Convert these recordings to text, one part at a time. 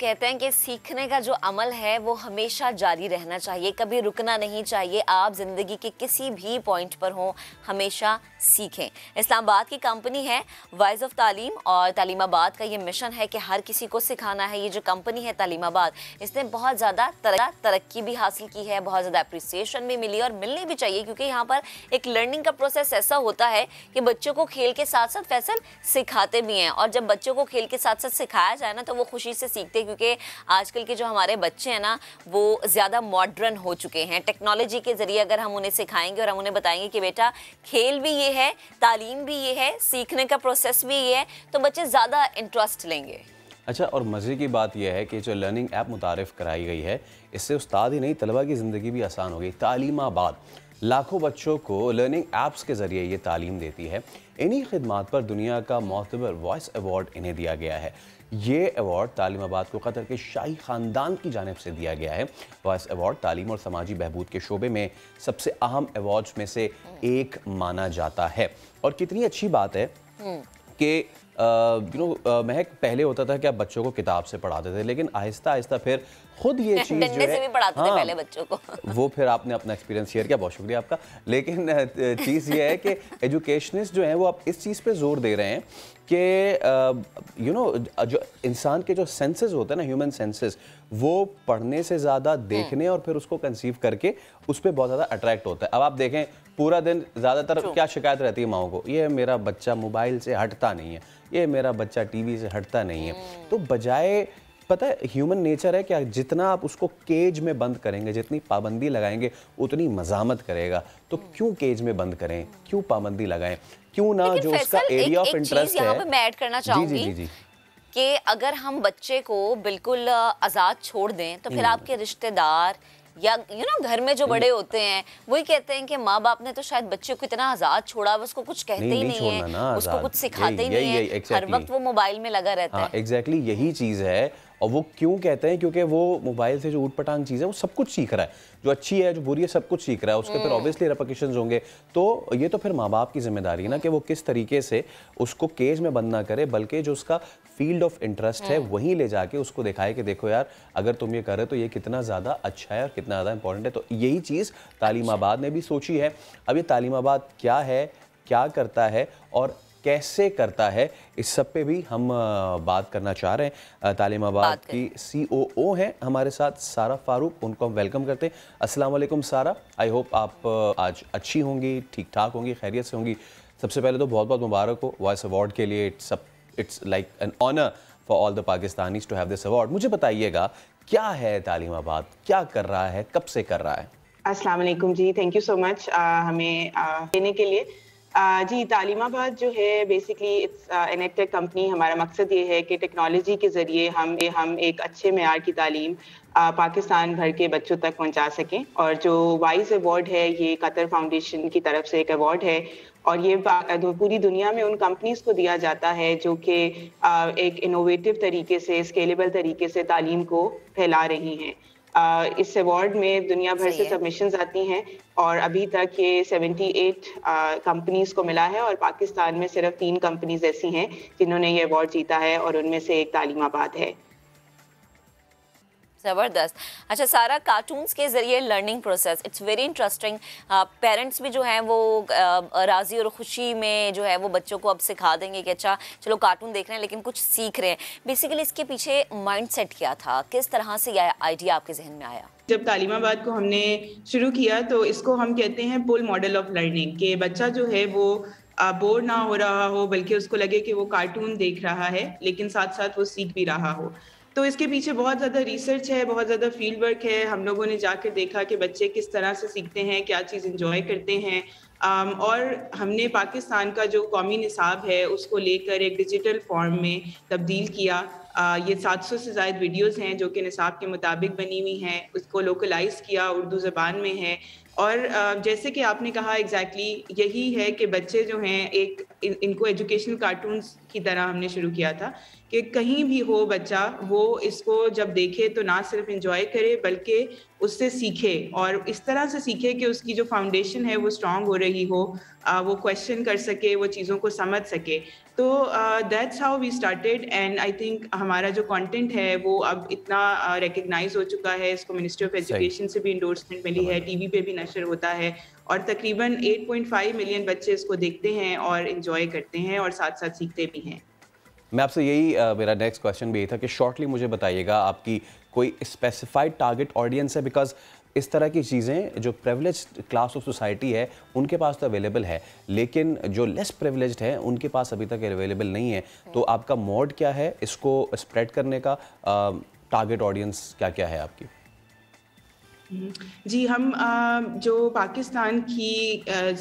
कहते हैं कि सीखने का जो अमल है वो हमेशा जारी रहना चाहिए कभी रुकना नहीं चाहिए आप ज़िंदगी के किसी भी पॉइंट पर हों हमेशा सीखें इस्लामाबाद की कंपनी है वाइज ऑफ तालीम और तालीमाबाद का ये मिशन है कि हर किसी को सिखाना है ये जो कंपनी है तालीमाबाद इसने बहुत ज़्यादा तरक्की भी हासिल की है बहुत ज़्यादा अप्रिसिएशन भी मिली और मिलनी भी चाहिए क्योंकि यहाँ पर एक लर्निंग का प्रोसेस ऐसा होता है कि बच्चों को खेल के साथ साथ फैसल सिखाते भी हैं और जब बच्चों को खेल के साथ साथ सिखाया जाए ना तो वो खुशी से सीखते क्योंकि आजकल के जो हमारे बच्चे हैं ना वो ज़्यादा मॉडर्न हो चुके हैं टेक्नोलॉजी के ज़रिए अगर हम उन्हें सिखाएंगे और हम उन्हें बताएंगे कि बेटा खेल भी ये है तालीम भी ये है सीखने का प्रोसेस भी ये है तो बच्चे ज़्यादा इंटरेस्ट लेंगे अच्छा और मज़े की बात यह है कि जो लर्निंग ऐप मुतारफ़ कराई गई है इससे उस्ताद ही नहीं तलबा की ज़िंदगी भी आसान हो गई तालीम तालीमाबाद लाखों बच्चों को लर्निंग ऐप्स के ज़रिए ये तालीम देती है इन्हीं खदमात पर दुनिया का मोतबर वॉइस अवार्ड इन्हें दिया गया है ये अवार्ड आबाद को कतर के शाही ख़ानदान की जानब से दिया गया है वॉइस अवार्ड तालीम और समाजी बहबूद के शोबे में सबसे अहम अवार्ड्स में से एक माना जाता है और कितनी अच्छी बात है हम्म। कि यू नो महक पहले होता था कि आप बच्चों को किताब से पढ़ाते थे लेकिन आहिस्ता आहिस्ता फिर खुद ये चीज जो है भी पढ़ाते हाँ, थे पहले बच्चों को वो फिर आपने अपना एक्सपीरियंस शेयर किया बहुत शुक्रिया आपका लेकिन चीज़ ये है कि एजुकेशनिस्ट जो है वो आप इस चीज़ पे जोर दे रहे हैं कि यू नो जो इंसान के जो सेंसेस होते हैं ना ह्यूमन सेंसेस वो पढ़ने से ज़्यादा हम्म। देखने और फिर उसको कंसीव करके उस पर बहुत ज़्यादा अट्रैक्ट होता है अब आप देखें पूरा दिन ज़्यादातर क्या शिकायत रहती है माओ को ये मेरा बच्चा मोबाइल से हटता नहीं है ये मेरा बच्चा टीवी से हटता नहीं है हम्म। तो बजाय पता है ह्यूमन नेचर है क्या जितना आप उसको केज में बंद करेंगे जितनी पाबंदी लगाएंगे उतनी मजामत करेगा तो हम्म। क्यों केज में बंद करें क्यों पाबंदी लगाएं क्यों ना जो उसका एरिया ऑफ इंटरेस्ट है मैं ऐड करना चाहूंगी जी जी जी कि अगर हम बच्चे को बिल्कुल आज़ाद छोड़ दें तो फिर हम्म। आपके रिश्तेदार या यू नो घर में जो हम्म। बड़े होते हैं वही कहते हैं कि माँ बाप ने तो शायद बच्चे को इतना आजाद छोड़ा उसको कुछ कहते नहीं, ही नहीं, नहीं है उसको कुछ सिखाते ही नहीं है हर वक्त वो मोबाइल में लगा रहता हाँ, है एग्जैक्टली यही चीज है और वो क्यों कहते हैं क्योंकि वो मोबाइल से जो ऊट पटांग चीज़ है वो सब कुछ सीख रहा है जो अच्छी है जो बुरी है सब कुछ सीख रहा है उसके फिर ऑब्वियसली हम्म। रेपोकेशन होंगे तो ये तो फिर माँ बाप की जिम्मेदारी है ना कि वो किस तरीके से उसको केज में बंद ना करे बल्कि जो उसका फील्ड ऑफ इंटरेस्ट है हम्म। वहीं ले जाके उसको दिखाए कि देखो यार अगर तुम ये करो तो ये कितना ज़्यादा अच्छा है और कितना ज़्यादा इंपॉर्टेंट है तो यही चीज़ तालीमाबाद ने भी सोची है अब ये तालीमाबाद क्या है क्या करता है और कैसे करता है इस सब पे भी हम बात करना चाह रहे हैं तालीमाबाद की सी ओ ओ हैं हमारे साथ सारा फारूक उनको हम वेलकम करते हैं असलम सारा आई होप आप आज अच्छी होंगी ठीक ठाक होंगी खैरियत से होंगी सबसे पहले तो बहुत बहुत मुबारक हो वॉइस अवार्ड के लिए it's it's like an honour for all the Pakistani to have this award मुझे बताइएगा क्या है तालीमाबाद क्या कर रहा है कब से कर रहा है Aslam ji thank you so much हमें आ, देने के लिए जी तालीमाबाद जो है बेसिकली इट्स एन कंपनी हमारा मकसद ये है कि टेक्नोलॉजी के ज़रिए हम हम एक अच्छे मैार की तालीम पाकिस्तान भर के बच्चों तक पहुंचा सकें और जो वाइज अवार्ड है ये कतर फाउंडेशन की तरफ से एक अवार्ड है और ये पूरी दुनिया में उन कंपनीज को दिया जाता है जो कि एक इनोवेटिव तरीके से स्केलेबल तरीके से तालीम को फैला रही हैं इस अवार्ड में दुनिया भर से सबमिशन आती हैं और अभी तक ये 78 कंपनीज को मिला है और पाकिस्तान में सिर्फ तीन कंपनीज ऐसी हैं जिन्होंने ये अवार्ड जीता है और उनमें से एक तालीमाबाद है ज़बरदस्त अच्छा सारा कार्टून्स के ज़रिए learning process it's very interesting parents भी जो हैं वो राज़ी और ख़ुशी में जो है वो बच्चों को अब सिखा देंगे कि अच्छा चलो कार्टून देख रहे हैं लेकिन कुछ सीख रहे हैं बेसिकली इसके पीछे माइंड सेट क्या था किस तरह से यह आइडिया आपके जहन में आया जब तालीमाबाद को हमने शुरू किया तो इसको हम कहते हैं पुल मॉडल ऑफ लर्निंग के बच्चा जो है वो बोर ना हो रहा हो बल्कि उसको लगे कि वो कार्टून देख रहा है लेकिन साथ साथ वो सीख भी रहा हो तो इसके पीछे बहुत ज़्यादा रिसर्च है बहुत ज़्यादा फील्ड वर्क है हम लोगों ने जाकर देखा कि बच्चे किस तरह से सीखते हैं क्या चीज़ इंजॉय करते हैं um, और हमने पाकिस्तान का जो कौमी निसाब है उसको लेकर एक डिजिटल फॉर्म में तब्दील किया uh, ये 700 से ज़ायद वीडियोस हैं जो कि निसाब के मुताबिक बनी हुई हैं उसको लोकलाइज किया उर्दू ज़बान में है और जैसे कि आपने कहा एग्जैक्टली exactly यही है कि बच्चे जो हैं एक इन, इनको एजुकेशनल कार्टून की तरह हमने शुरू किया था कि कहीं भी हो बच्चा वो इसको जब देखे तो ना सिर्फ इन्जॉय करे बल्कि उससे सीखे और इस तरह से सीखे कि उसकी जो फाउंडेशन है वो स्ट्रांग हो रही हो वो क्वेश्चन कर सके वो चीज़ों को समझ सके तो that's how we started and I think हमारा जो कंटेंट है वो अब इतना रिकग्नाइज uh, हो चुका है इसको मिनिस्ट्री ऑफ एजुकेशन से भी इंडोर्समेंट मिली है टीवी पे भी प्रेशर होता है और तकरीबन 8.5 मिलियन बच्चे इसको देखते हैं और इंजॉय करते हैं और साथ साथ सीखते भी हैं मैं आपसे यही मेरा नेक्स्ट क्वेश्चन भी यही था कि शॉर्टली मुझे बताइएगा आपकी कोई स्पेसिफाइड टारगेट ऑडियंस है बिकॉज इस तरह की चीज़ें जो प्रिवलेज क्लास ऑफ सोसाइटी है उनके पास तो अवेलेबल है लेकिन जो लेस प्रिवलेज है उनके पास अभी तक अवेलेबल नहीं है तो आपका मोड क्या है इसको स्प्रेड करने का टारगेट ऑडियंस क्या क्या है आपकी जी हम जो पाकिस्तान की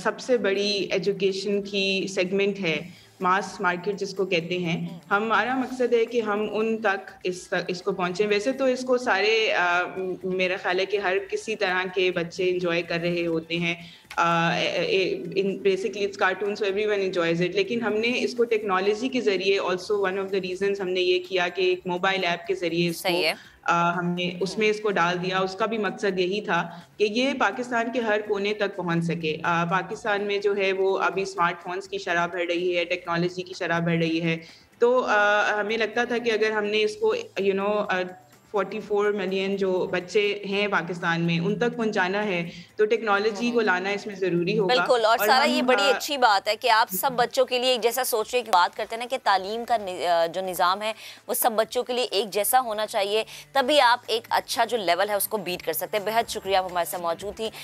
सबसे बड़ी एजुकेशन की सेगमेंट है मास मार्केट जिसको कहते हैं हमारा मकसद है कि हम उन तक इस तक इसको पहुँचें वैसे तो इसको सारे मेरा ख्याल है कि हर किसी तरह के बच्चे इंजॉय कर रहे होते हैं in basically it's cartoon so every one enjoys it लेकिन हमने इसको टेक्नोलॉजी के जरिए also one of the reason हमने ये किया कि एक मोबाइल ऐप के जरिए Uh, हमने उसमें इसको डाल दिया उसका भी मकसद यही था कि ये पाकिस्तान के हर कोने तक पहुंच सके uh, पाकिस्तान में जो है वो अभी स्मार्टफोन्स की शराब बढ़ रही है टेक्नोलॉजी की शराब बढ़ रही है तो uh, हमें लगता था कि अगर हमने इसको you you know know, 44 million जो बच्चे हैं पाकिस्तान में उन तक पहुंचाना है तो टेक्नोलॉजी को लाना इसमें ज़रूरी होगा बिल्कुल और, और सारा ये बड़ी अच्छी बात है कि आप सब बच्चों के लिए एक जैसा सोच रहे बात करते हैं ना कि तालीम का जो निज़ाम है वो सब बच्चों के लिए एक जैसा होना चाहिए तभी आप एक अच्छा जो लेवल है उसको बीट कर सकते हैं बेहद शुक्रिया आप हमारे साथ मौजूद थी